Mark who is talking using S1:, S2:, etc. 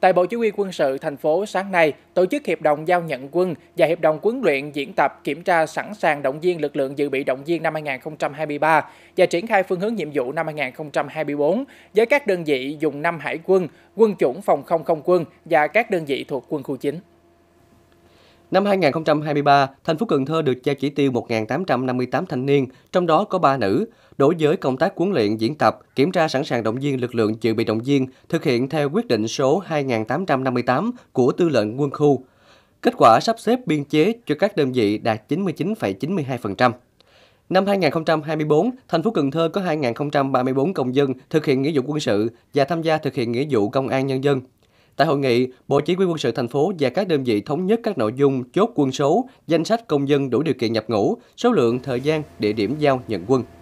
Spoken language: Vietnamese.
S1: Tại Bộ Chỉ huy quân sự thành phố sáng nay, tổ chức hiệp đồng giao nhận quân và hiệp đồng huấn luyện diễn tập kiểm tra sẵn sàng động viên lực lượng dự bị động viên năm 2023 và triển khai phương hướng nhiệm vụ năm 2024 với các đơn vị dùng năm hải quân, quân chủng phòng không không quân và các đơn vị thuộc quân khu chính.
S2: Năm 2023, thành phố Cần Thơ được giao chỉ tiêu 1.858 thanh niên, trong đó có 3 nữ, đối với công tác huấn luyện diễn tập, kiểm tra sẵn sàng động viên lực lượng dự bị động viên, thực hiện theo quyết định số 2858 của Tư lệnh quân khu. Kết quả sắp xếp biên chế cho các đơn vị đạt 99,92%. Năm 2024, thành phố Cần Thơ có 2.034 công dân thực hiện nghĩa vụ quân sự và tham gia thực hiện nghĩa vụ công an nhân dân Tại hội nghị, Bộ Chỉ huy quân sự thành phố và các đơn vị thống nhất các nội dung chốt quân số, danh sách công dân đủ điều kiện nhập ngũ, số lượng, thời gian, địa điểm giao nhận quân.